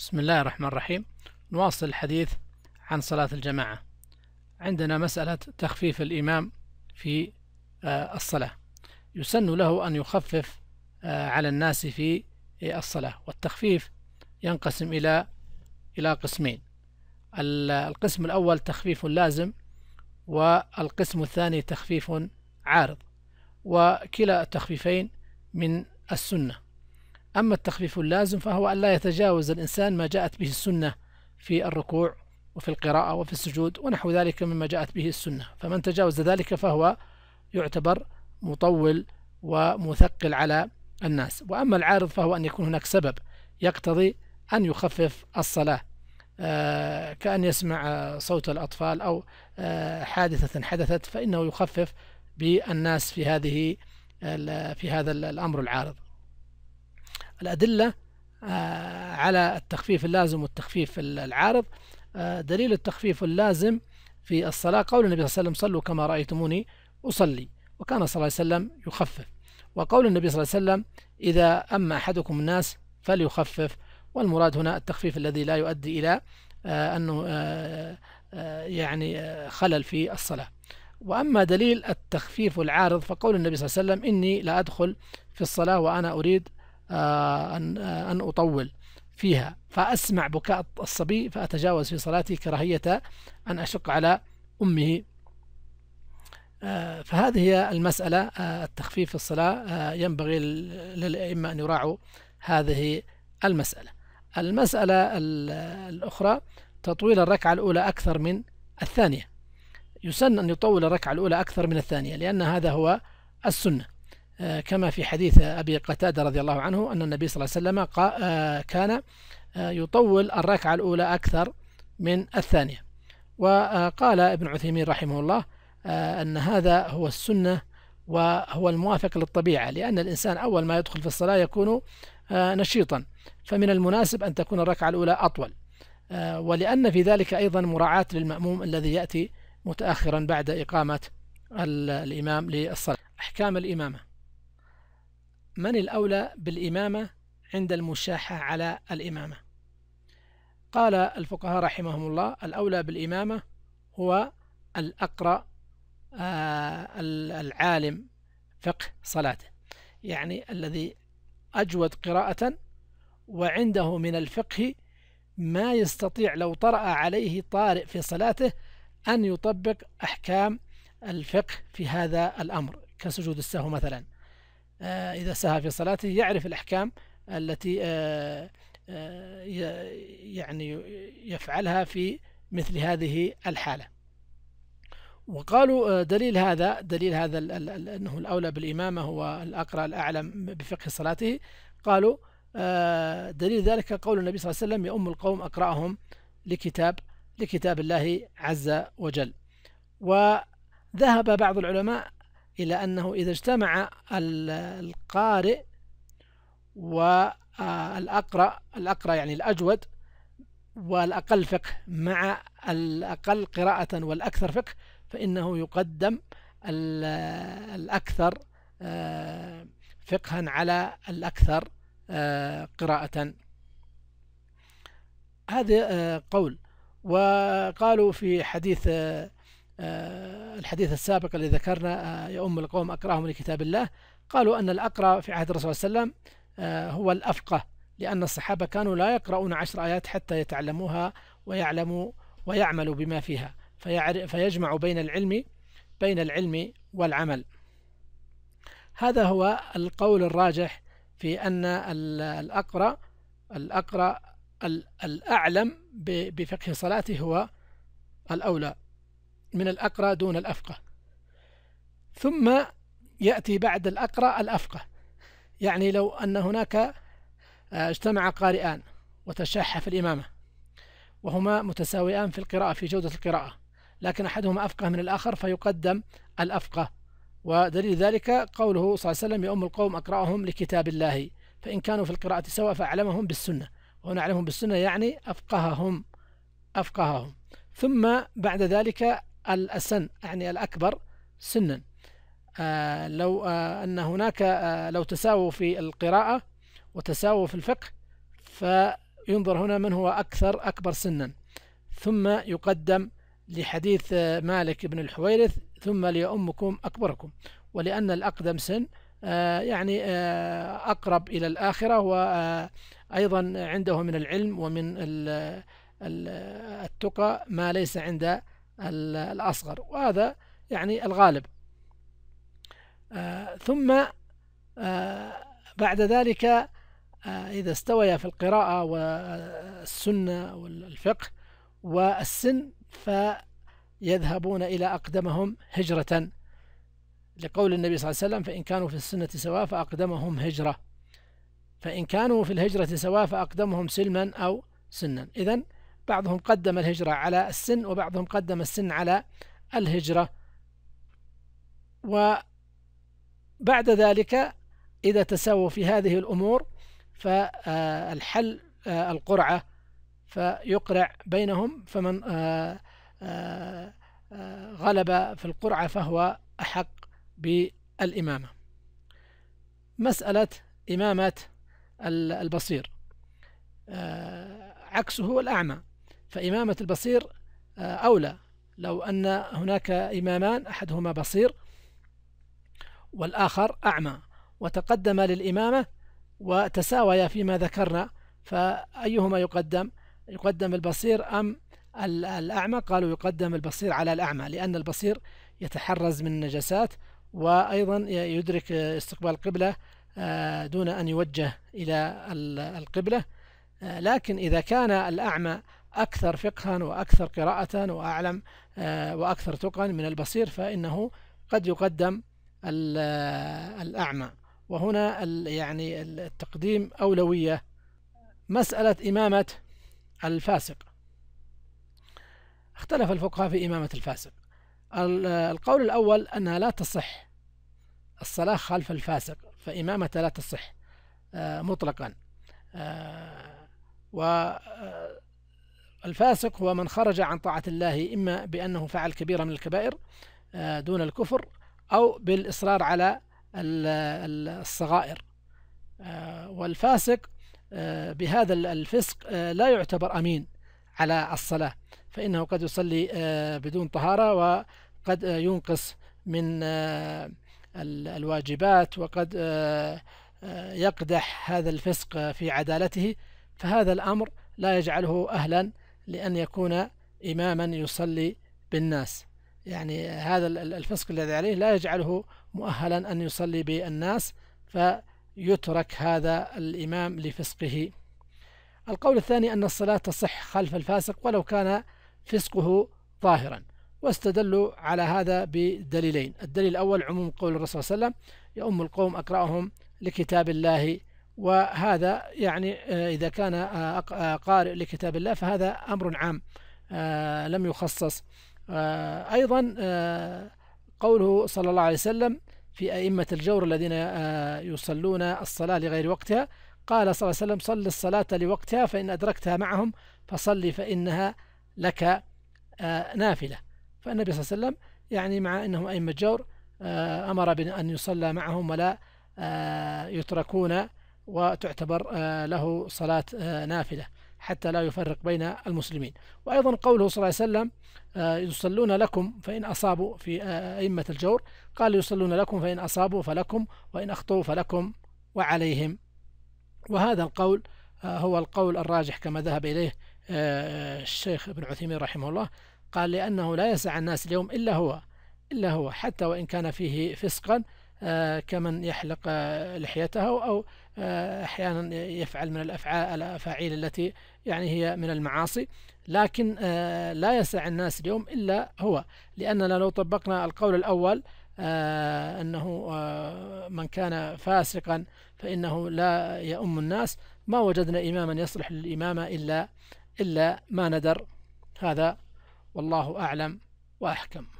بسم الله الرحمن الرحيم نواصل الحديث عن صلاة الجماعة عندنا مسألة تخفيف الإمام في آه، الصلاة يسن له أن يخفف آه، على الناس في آه، الصلاة والتخفيف ينقسم إلى إلى قسمين القسم الأول تخفيف لازم والقسم الثاني تخفيف عارض وكلا التخفيفين من السنه أما التخفيف اللازم فهو أن لا يتجاوز الإنسان ما جاءت به السنة في الركوع وفي القراءة وفي السجود ونحو ذلك مما جاءت به السنة فمن تجاوز ذلك فهو يعتبر مطول ومثقل على الناس وأما العارض فهو أن يكون هناك سبب يقتضي أن يخفف الصلاة آه، كأن يسمع صوت الأطفال أو آه، حادثة حدثت فإنه يخفف بالناس في هذه في هذا الأمر العارض الأدلة آه، على التخفيف اللازم والتخفيف العارض آه، دليل التخفيف اللازم في الصلاة قول النبي صلى الله عليه وسلم صلوا كما رأيتموني أصلي وكان صلى الله عليه وسلم يخفف وقول النبي صلى الله عليه وسلم إذا أما أحدكم الناس فليخفف والمراد هنا التخفيف الذي لا يؤدي إلى آه، أنه يعني خلل في الصلاة وأما دليل التخفيف العارض فقول النبي صلى الله عليه وسلم إني لا أدخل في الصلاة وأنا أريد آه، أن, آه، أن أطول فيها فأسمع بكاء الصبي فأتجاوز في صلاتي كراهية أن أشق على أمه آه، فهذه هي المسألة التخفيف في الصلاة ينبغي للأئمة أن يراعوا هذه المسألة المسألة الأخرى تطويل الركعة الأولى أكثر من الثانية يسن أن يطول الركعة الأولى أكثر من الثانية لأن هذا هو السنة آه، كما في حديث أبي قتادة رضي الله عنه أن النبي صلى الله عليه وسلم آه، كان آه، يطول الركعة الأولى أكثر من الثانية وقال ابن عثيمين رحمه الله أن هذا هو السنة وهو الموافق للطبيعة لأن الإنسان أول ما يدخل في الصلاة يكون نشيطا فمن المناسب أن تكون الركعة الأولى أطول ولأن في ذلك أيضا مراعاة للمأموم الذي يأتي متأخرا بعد إقامة الإمام للصلاة أحكام الإمامة من الأولى بالإمامة عند المشاحة على الإمامة قال الفقهاء رحمهم الله الأولى بالإمامة هو الأقرأ آه، العالم فقه صلاته يعني الذي أجود قراءة وعنده من الفقه ما يستطيع لو طرأ عليه طارئ في صلاته أن يطبق أحكام الفقه في هذا الأمر كسجود السهو مثلا آه، إذا سهى في صلاته يعرف الأحكام التي آه، آه، يعني يفعلها في مثل هذه الحالة وقالوا دليل هذا دليل هذا أنه الأولى بالإمامة هو الأقرأ الأعلم بفقه صلاته قالوا دليل ذلك قول النبي صلى الله عليه وسلم يؤم القوم أقرأهم لكتاب لكتاب الله عز وجل وذهب بعض العلماء إلى أنه إذا اجتمع القارئ والأقرأ آه، الأقرأ يعني الأجود والأقل فقه مع الأقل قراءة والأكثر فقه فإنه يقدم الأكثر آه، فقها على الأكثر آه، قراءة هذا قول وقالوا في حديث آه، الحديث السابق الذي ذكرنا آه، يؤم القوم أقراهم لكتاب الله قالوا أن الأقرأ في عهد الرسول صلى الله عليه وسلم آه، هو الأفقه لأن الصحابة كانوا لا يقرؤون عشر آيات حتى يتعلموها ويعلموا ويعملوا بما فيها فيجمع بين العلم بين العلم والعمل هذا هو القول الراجح في أن الأقرأ الأقرأ الأعلم بفقه صلاته هو الأولى من الأقرى دون الأفقه ثم يأتي بعد الأقرأ الأفقه يعني لو أن هناك آه، اجتمع قارئان وتشحى في الإمامة وهما متساويان في القراءة في جودة القراءة لكن أحدهما أفقه من الآخر فيقدم الأفقه ودليل ذلك قوله صلى الله عليه وسلم يؤم القوم أقرأهم لكتاب الله فإن كانوا في القراءة سواء فأعلمهم بالسنة وهنا أعلمهم بالسنة يعني أفقههم أفقههم ثم بعد ذلك الأسن يعني الأكبر سنا آه لو آه أن هناك آه لو تساووا في القراءة وتساووا في الفقه فينظر هنا من هو أكثر أكبر سنا ثم يقدم لحديث آه، مالك بن الحويرث ثم ليؤمكم أكبركم ولأن الأقدم سن آه، يعني آه، أقرب إلى الآخرة وأيضا عنده من العلم ومن التقى ما ليس عند الأصغر وهذا يعني الغالب آه، ثم آه، بعد ذلك آه، إذا استوي في القراءة والسنة والفقه والسن فيذهبون إلى أقدمهم هجرة لقول النبي صلى الله عليه وسلم فإن كانوا في السنة سواء فأقدمهم هجرة فإن كانوا في الهجرة سواء فأقدمهم سلما أو سنا إذا بعضهم قدم الهجرة على السن وبعضهم قدم السن على الهجرة وبعد ذلك إذا تساووا في هذه الأمور فالحل آه، القرعة فيقرع بينهم فمن آه، آه، غلب في القرعة فهو أحق بالإمامة مسألة إمامة البصير عكسه الأعمى فإمامة البصير آه، أولى لو أن هناك إمامان أحدهما بصير والآخر أعمى وتقدم للإمامة وتساويا فيما ذكرنا فأيهما يقدم يقدم البصير أم الأعمى قالوا يقدم البصير على الأعمى لأن البصير يتحرز من النجسات وأيضا يدرك استقبال القبلة آه، دون أن يوجه إلى القبلة آه، لكن إذا كان الأعمى أكثر فقها وأكثر قراءة وأعلم آه، وأكثر تقا من البصير فإنه قد يقدم آه، الأعمى وهنا يعني التقديم أولوية مسألة إمامة الفاسق اختلف الفقهاء في إمامة الفاسق آه، القول الأول أنها لا تصح الصلاة خلف الفاسق فإمامته لا تصح مطلقا و الفاسق هو من خرج عن طاعة الله إما بأنه فعل كبيرة من الكبائر آه، دون الكفر أو بالإصرار على الصغائر آه، والفاسق آه، بهذا الفسق لا يعتبر أمين على الصلاة فإنه قد يصلي بدون طهارة وقد ينقص من الواجبات وقد يقدح هذا الفسق في عدالته فهذا الأمر لا يجعله أهلا لأن يكون إماما يصلي بالناس يعني هذا الفسق الذي عليه لا يجعله مؤهلا أن يصلي بالناس فيترك هذا الإمام لفسقه القول الثاني أن الصلاة تصح خلف الفاسق ولو كان فسقه ظاهرا واستدلوا على هذا بدليلين الدليل الأول عموم قول الرسول صلى الله عليه وسلم يؤم القوم أقرأهم لكتاب الله وهذا يعني آه، إذا كان آه، آه، قارئ لكتاب الله فهذا أمر عام لم يخصص أيضا قوله صلى الله عليه وسلم في أئمة الجور الذين يصلون الصلاة لغير وقتها قال صلى الله عليه وسلم صل الصلاة لوقتها فإن أدركتها معهم فصل فإنها لك نافلة فالنبي صلى الله عليه وسلم يعني مع أنهم أئمة جور أمر بأن يصلى معهم ولا يتركون وتعتبر آه، له صلاة آه، نافلة حتى لا يفرق بين المسلمين وأيضا قوله صلى الله عليه وسلم آه، يصلون لكم فإن أصابوا في أئمة الجور قال يصلون لكم فإن أصابوا فلكم وإن أخطوا فلكم وعليهم وهذا القول هو القول الراجح كما ذهب إليه الشيخ ابن عثيمين رحمه الله قال لأنه لا يسع الناس اليوم إلا هو إلا هو حتى وإن كان فيه فسقا كمن يحلق لحيته أو آه، أحيانا يفعل من الأفعال الأفاعيل التي يعني هي من المعاصي لكن آه، لا يسع الناس اليوم إلا هو لأننا لو طبقنا القول الأول آه، أنه من كان فاسقا فإنه لا يؤم الناس ما وجدنا إماما يصلح للإمامة إلا إلا ما ندر هذا والله أعلم وأحكم